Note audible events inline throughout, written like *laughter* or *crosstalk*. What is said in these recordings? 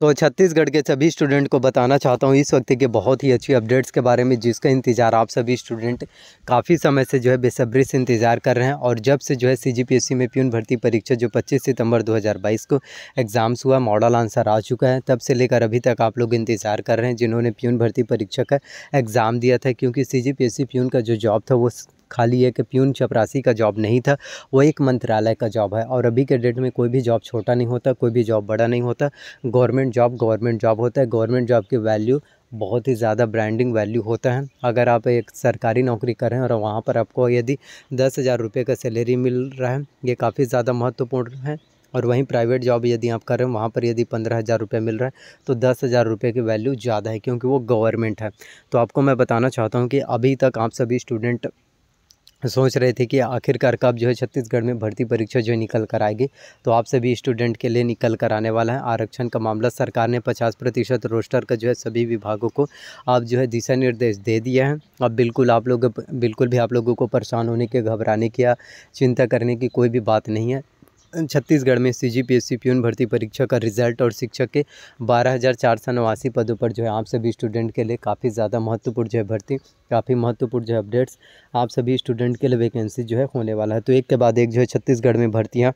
तो छत्तीसगढ़ के सभी स्टूडेंट को बताना चाहता हूँ इस वक्त की बहुत ही अच्छी अपडेट्स के बारे में जिसका इंतज़ार आप सभी स्टूडेंट काफ़ी समय से जो है बेसब्री से इंतज़ार कर रहे हैं और जब से जो है सीजीपीएससी में प्यून भर्ती परीक्षा जो 25 सितंबर 2022 को एग्ज़ाम्स हुआ मॉडल आंसर आ चुका है तब से लेकर अभी तक आप लोग इंतज़ार कर रहे हैं जिन्होंने प्यून भर्ती परीक्षा का एग्ज़ाम दिया था क्योंकि सी जी प्यून का जो जॉब था वो खाली एक प्यून चपरासी का जॉब नहीं था वो एक मंत्रालय का जॉब है और अभी के डेट में कोई भी जॉब छोटा नहीं होता कोई भी जॉब बड़ा नहीं होता गवर्नमेंट जॉब गवर्नमेंट जॉब होता है गवर्नमेंट जॉब की वैल्यू बहुत ही ज़्यादा ब्रांडिंग वैल्यू होता है अगर आप एक सरकारी नौकरी करें और वहाँ पर आपको यदि दस हज़ार रुपये का सैलरी मिल रहा है ये काफ़ी ज़्यादा महत्वपूर्ण है और वहीं प्राइवेट जॉब यदि आप कर रहे हैं वहाँ पर यदि पंद्रह हज़ार रुपये मिल रहा है तो दस हज़ार रुपये की वैल्यू ज़्यादा है क्योंकि वो गवर्नमेंट है तो आपको मैं बताना चाहता हूँ कि अभी तक आप सभी स्टूडेंट सोच रहे थे कि आखिरकार कब जो है छत्तीसगढ़ में भर्ती परीक्षा जो है निकल कर आएगी तो आप सभी स्टूडेंट के लिए निकल कर आने वाला है आरक्षण का मामला सरकार ने 50 प्रतिशत रोस्टर का जो है सभी विभागों को आप जो है दिशा निर्देश दे दिए हैं अब बिल्कुल आप लोग बिल्कुल भी आप लोगों को परेशान होने के घबराने की या चिंता करने की कोई भी बात नहीं है छत्तीसगढ़ में C G P S C peon भर्ती परीक्षा का रिजल्ट और शिक्षक के बारह हज़ार चार सौ नवासी पदों पर जो है आप सभी स्टूडेंट के लिए काफ़ी ज़्यादा महत्वपूर्ण जो है भर्ती काफ़ी महत्वपूर्ण जो है अपडेट्स आप सभी स्टूडेंट के लिए वैकेंसी जो है होने वाला है तो एक के बाद एक जो है छत्तीसगढ़ में भर्तियाँ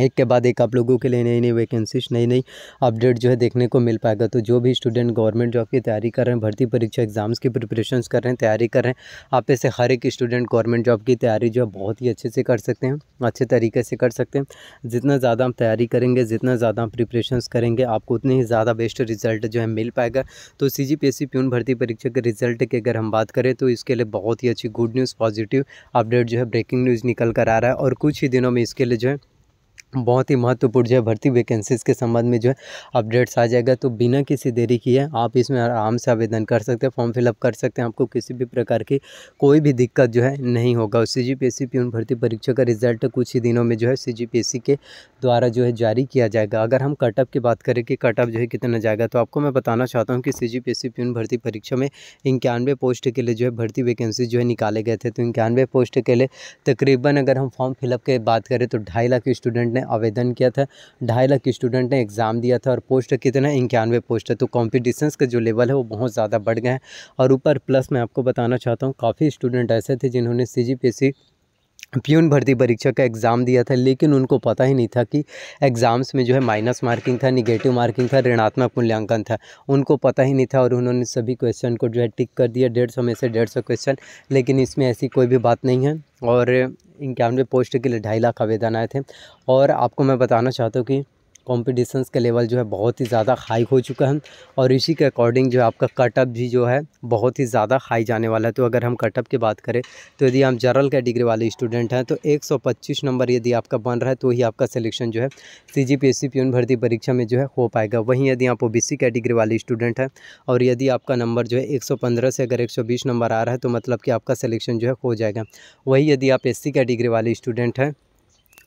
एक के बाद एक आप लोगों के लिए नई नई वैकेंसीज नई नई अपडेट जो है देखने को मिल पाएगा तो जो भी स्टूडेंट गवर्नमेंट जॉब की तैयारी कर रहे हैं भर्ती परीक्षा एग्जाम्स की प्रिपरेशन कर रहे हैं तैयारी कर रहे हैं आप ऐसे हर एक स्टूडेंट गवर्नमेंट जॉब की तैयारी जो है बहुत ही अच्छे से कर सकते हैं अच्छे तरीके से कर सकते हैं जितना ज़्यादा हम तैयारी करेंगे जितना ज़्यादा हम प्रिपरेशन करेंगे आपको उतने ही ज़्यादा बेस्ट रिजल्ट जो है मिल पाएगा तो C G P S C peon भर्ती परीक्षा के रिजल्ट की अगर हम बात करें तो इसके लिए बहुत ही अच्छी गुड न्यूज़ पॉजिटिव अपडेट जो है ब्रेकिंग न्यूज़ निकल कर आ रहा है और कुछ ही दिनों में इसके लिए जो है बहुत ही महत्वपूर्ण जो है भर्ती वैकेंसीज के संबंध में जो है अपडेट्स आ जाएगा तो बिना किसी देरी किए आप इसमें आराम से आवेदन कर सकते हैं फॉर्म फिलअप कर सकते हैं आपको किसी भी प्रकार की कोई भी दिक्कत जो है नहीं होगा C G P S C P भर्ती परीक्षा का रिजल्ट कुछ ही दिनों में जो है सी जी पी एस सी के द्वारा जो है जारी किया जाएगा अगर हम कटअप की बात करें कि कटअप जो है कितना जाएगा तो आपको मैं बताना चाहता हूँ कि C G P S C P भर्ती परीक्षा में इक्यानवे पोस्ट के लिए जो है भर्ती वैकेंसी जो है निकाले गए थे तो इक्यानवे पोस्ट के लिए तकरीबन अगर हम फॉर्म फिलअप के बात करें तो ढाई लाख स्टूडेंट ने आवेदन किया था ढाई लाख स्टूडेंट ने एग्ज़ाम दिया था और पोस्ट कितना इक्यानवे पोस्ट है तो कॉम्पिटिशन्स का जो लेवल है वो बहुत ज़्यादा बढ़ गए हैं और ऊपर प्लस मैं आपको बताना चाहता हूँ काफ़ी स्टूडेंट ऐसे थे जिन्होंने सी प्यून भर्ती परीक्षा का एग्ज़ाम दिया था लेकिन उनको पता ही नहीं था कि एग्ज़ाम्स में जो है माइनस मार्किंग था निगेटिव मार्किंग था ऋणात्मक मूल्यांकन था उनको पता ही नहीं था और उन्होंने सभी क्वेश्चन को जो है टिक कर दिया डेढ़ सौ में से डेढ़ सौ क्वेश्चन लेकिन इसमें ऐसी कोई भी बात नहीं है और इक्यानवे पोस्ट के लिए ढाई लाख आवेदन आए थे और आपको मैं बताना चाहता हूँ कि कॉम्पिटिशन्स का लेवल जो है बहुत ही ज़्यादा हाई हो चुका है और इसी के अकॉर्डिंग जो है आपका कटअप भी जो है बहुत ही ज़्यादा हाई जाने वाला है तो अगर हम कटअप की बात करें तो यदि आप जनरल कैटेगरी वाले स्टूडेंट हैं तो 125 नंबर यदि आपका बन रहा है तो ही आपका सिलेक्शन जो है सी जी पी भर्ती परीक्षा में जो है हो पाएगा वहीं यदि आप ओ कैटेगरी वाले स्टूडेंट हैं और यदि आपका नंबर जो है एक से अगर एक नंबर आ रहा है तो मतलब कि आपका सिलेक्शन जो है हो जाएगा वही यदि आप एस कैटेगरी वाले स्टूडेंट हैं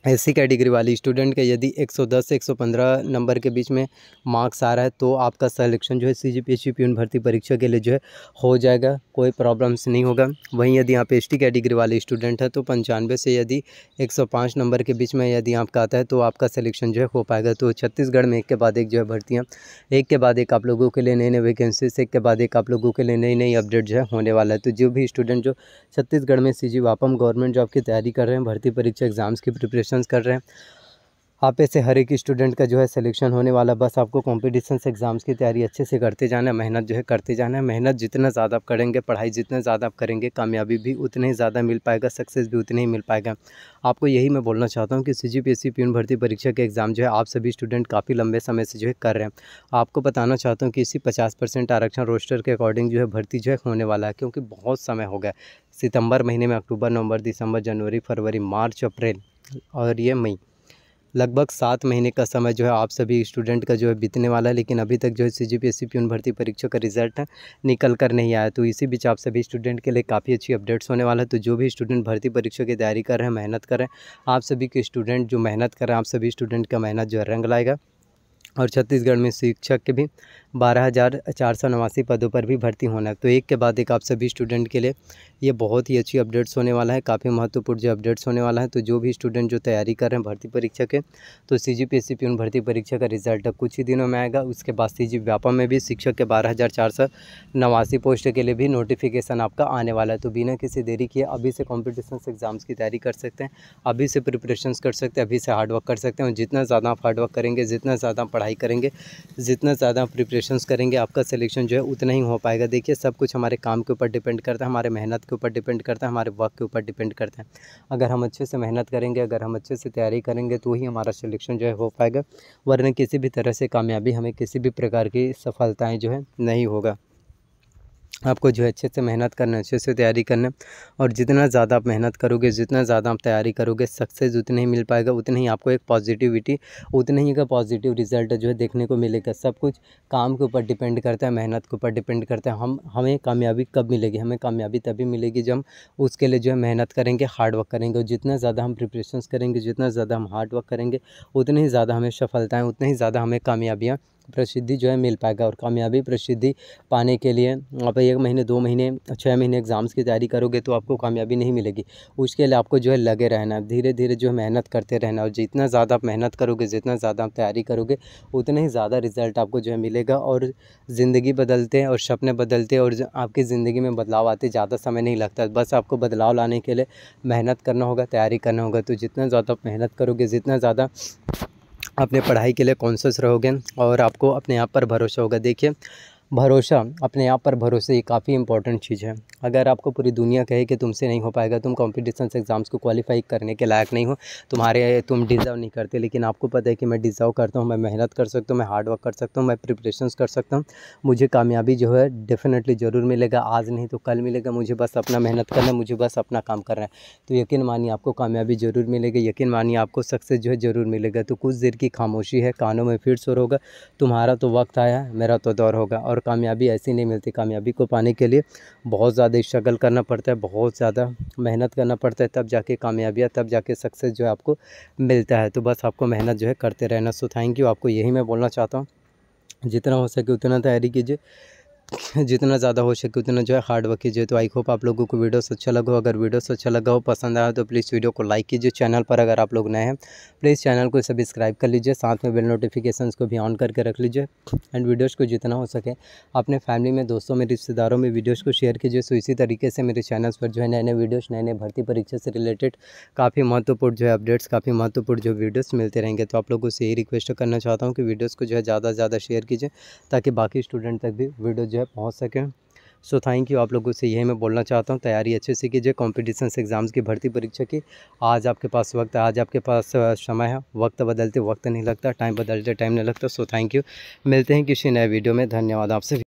एस सी कैटेगरी वाली स्टूडेंट के यदि 110 से 115 नंबर के बीच में मार्क्स आ रहा है तो आपका सिलेक्शन जो है C G P S C P भर्ती परीक्षा के लिए जो है हो जाएगा कोई प्रॉब्लम्स नहीं होगा वहीं यदि आप एस टी कैटेगरी वाले स्टूडेंट हैं तो पंचानवे से यदि 105 नंबर के बीच में यदि आपका आता है तो आपका सिलेक्शन जो है हो पाएगा तो छत्तीसगढ़ में एक के बाद एक जो है भर्तियाँ एक के बाद एक आप लोगों के लिए नई नई वैकेंसीज एक के बाद एक आप लोगों के लिए नई नई अपडेट जो है होने वाला है तो जो भी स्टूडेंट जो छत्तीसगढ़ में सी जी वापम गवर्नमेंट जॉब की तैयारी कर रहे हैं भर्ती परीक्षा एग्ज़ाम्स की प्रिपरेशन क्वेश्चंस कर रहे हैं आप ऐसे हर एक स्टूडेंट का जो है सिलेक्शन होने वाला बस आपको कॉम्पिटिशन एग्ज़ाम्स की तैयारी अच्छे से करते जाना है मेहनत जो है करते जाना है मेहनत जितना ज़्यादा आप करेंगे पढ़ाई जितना ज़्यादा आप करेंगे कामयाबी भी उतने ही ज़्यादा मिल पाएगा सक्सेस भी उतने ही मिल पाएगा आपको यही मैं बोलना चाहता हूँ कि C G P S C P भर्ती परीक्षा के एग्ज़ाम जो है आप सभी स्टूडेंट काफ़ी लंबे समय से जो है कर रहे हैं आपको बताना चाहता हूँ कि इसी पचास परसेंट आरक्षण रोस्टर के अकॉर्डिंग जो है भर्ती जो है होने वाला है क्योंकि बहुत समय हो गया सितंबर महीने में अक्टूबर नवंबर दिसंबर जनवरी फरवरी मार्च अप्रैल और ये मई लगभग सात महीने का समय जो है आप सभी स्टूडेंट का जो है बीतने वाला है लेकिन अभी तक जो है C G P S C peon भर्ती परीक्षा का रिजल्ट निकल कर नहीं आया तो इसी बीच आप सभी स्टूडेंट के लिए काफ़ी अच्छी अपडेट्स होने वाला है तो जो भी स्टूडेंट भर्ती परीक्षा की तैयारी कर रहे हैं मेहनत कर रहे हैं आप सभी के स्टूडेंट जो मेहनत कर रहे हैं आप सभी स्टूडेंट का मेहनत जो है रंग लाएगा और छत्तीसगढ़ में शिक्षक के भी बारह हज़ार चार सौ नवासी पदों पर भी भर्ती होना है तो एक के बाद एक आप सभी स्टूडेंट के लिए ये बहुत ही अच्छी अपडेट्स होने वाला है काफ़ी महत्वपूर्ण जो अपडेट्स होने वाला है तो जो भी स्टूडेंट जो तैयारी कर रहे हैं भर्ती परीक्षा के तो सी जी पी एस उन भर्ती परीक्षा का रिजल्ट कुछ ही दिनों में आएगा उसके बाद सी जी व्यापा में भी शिक्षक के बारह हज़ार चार सौ नवासी पोस्ट के लिए भी नोटिफिकेशन आपका आने वाला है तो बिना किसी देरी किए अभी से कॉम्पिटिशन एग्ज़ाम्स की तैयारी कर सकते हैं अभी से प्रिपरेशन कर सकते हैं अभी से हार्डवर्क कर सकते हैं और जितना ज़्यादा आप हार्डवर्क करेंगे जितना ज़्यादा ट्राई करेंगे जितना ज़्यादा आप करेंगे आपका सिलेक्शन जो है उतना ही हो पाएगा देखिए सब कुछ हमारे काम के ऊपर डिपेंड करता है हमारे मेहनत के ऊपर डिपेंड करता है हमारे वर्क के ऊपर डिपेंड करता है अगर हम अच्छे से मेहनत करेंगे अगर हम अच्छे से तैयारी करेंगे तो ही हमारा सिलेक्शन जो है हो पाएगा वरना किसी भी तरह से कामयाबी हमें किसी भी प्रकार की सफलताएँ जो है नहीं होगा आपको जो है अच्छे से मेहनत करना अच्छे से तैयारी करना और जितना ज़्यादा आप मेहनत करोगे जितना ज़्यादा आप तैयारी करोगे सक्सेस उतना ही मिल पाएगा उतना ही आपको एक पॉजिटिविटी उतने ही का पॉजिटिव रिजल्ट जो है देखने को मिलेगा सब कुछ काम के ऊपर डिपेंड करता है मेहनत के ऊपर डिपेंड करता है हम हमें कामयाबी कब मिलेगी हमें कामयाबी तभी मिलेगी जब हम उसके लिए जो है मेहनत करेंगे हार्ड वर्क करेंगे और जितना ज़्यादा हम प्रिपरेशन करेंगे जितना ज़्यादा हम हार्ड वर्क करेंगे उतनी ही ज़्यादा हमें सफलताएँ उतनी ही ज़्यादा हमें कामयाबियाँ प्रसिद्धि जो है मिल पाएगा और कामयाबी प्रसिद्धि पाने के लिए आप एक महीने दो महीने छः महीने एग्ज़ाम्स की तैयारी करोगे तो आपको कामयाबी नहीं मिलेगी उसके लिए आपको जो है लगे रहना है धीरे धीरे जो है मेहनत करते रहना और जितना ज़्यादा आप मेहनत करोगे जितना ज़्यादा आप तैयारी करोगे उतना ही ज़्यादा रिजल्ट आपको जो है मिलेगा और ज़िंदगी बदलते हैं और सपने बदलते हैं और आपकी ज़िंदगी में बदलाव आते ज़्यादा समय नहीं लगता बस आपको बदलाव लाने के लिए मेहनत करना होगा तैयारी करना होगा तो जितना ज़्यादा आप मेहनत करोगे जितना ज़्यादा अपने पढ़ाई के लिए कॉन्शस रहोगे और आपको अपने आप पर भरोसा होगा देखिए भरोसा अपने आप पर भरोसे ये काफ़ी इंपॉर्टेंट चीज़ है अगर आपको पूरी दुनिया कहे कि तुमसे नहीं हो पाएगा तुम कॉम्पिटिशन एग्ज़ाम्स को क्वालिफाई करने के लायक नहीं हो तुम्हारे तुम डिज़र्व नहीं करते लेकिन आपको पता है कि मैं डिज़र्व करता हूँ मैं मेहनत कर सकता हूँ मैं हार्ड वर्क कर सकता हूँ मैं प्रिपरेशन कर सकता हूँ मुझे कामयाबी जो है डेफिनेटली ज़रूर मिलेगा आज नहीं तो कल मिलेगा मुझे बस अपना मेहनत करना है मुझे बस अपना काम करना है तो यकीन मानिए आपको कामयाबी ज़रूर मिलेगी यकीन मानिए आपको सक्सेस जो है ज़रूर मिलेगा तो कुछ देर की खामोशी है कानों में फिर शोर होगा तुम्हारा तो वक्त आया मेरा तो दौर होगा और और कामयाबी ऐसी नहीं मिलती कामयाबी को पाने के लिए बहुत ज़्यादा स्ट्रगल करना पड़ता है बहुत ज़्यादा मेहनत करना पड़ता है तब जाके कामयाबियाँ तब जाके सक्सेस जो है आपको मिलता है तो बस आपको मेहनत जो है करते रहना सो थैंक यू आपको यही मैं बोलना चाहता हूँ जितना हो सके उतना तैयारी कीजिए *laughs* जितना ज़्यादा हो सके उतना जो है हार्ड वर्क कीजिए तो आई होप आप लोगों को वीडियोस अच्छा लगा हो अगर वीडियो अच्छा लगा हो पसंद आया तो प्लीज़ वीडियो को लाइक कीजिए चैनल पर अगर आप लोग नए हैं प्लीज़ चैनल को सब्सक्राइब कर लीजिए साथ में बेल नोटिफिकेशन को भी ऑन करके रख लीजिए एंड वीडियोज़ को जितना हो सके अपने फैमिली में दोस्तों में रिश्तेदारों में वीडियोज़ को शेयर कीजिए सो इसी तरीके से मेरे चैनल्स पर जो है नए नए वीडियोज़ नए नए भर्ती परीक्षा से रिलेटेड काफ़ी महत्वपूर्ण जो है अपडेट्स काफ़ी महत्वपूर्ण जो वीडियोज़ मिलते रहेंगे तो आप लोगों से यही रिक्वेस्ट करना चाहता हूँ कि वीडियोज़ को जो है ज़्यादा से ज़्यादा शेयर कीजिए ताकि बाकी स्टूडेंट तक भी वीडियो जो है पहुँच सकें सो थैंक यू आप लोगों से यही मैं बोलना चाहता हूँ तैयारी अच्छे से कीजिए कॉम्पिटिशन एग्ज़ाम्स की भर्ती परीक्षा की आज आपके पास वक्त है आज आपके पास समय है वक्त बदलते वक्त नहीं लगता टाइम बदलते टाइम नहीं लगता सो थैंक यू मिलते हैं किसी नए वीडियो में धन्यवाद आपसे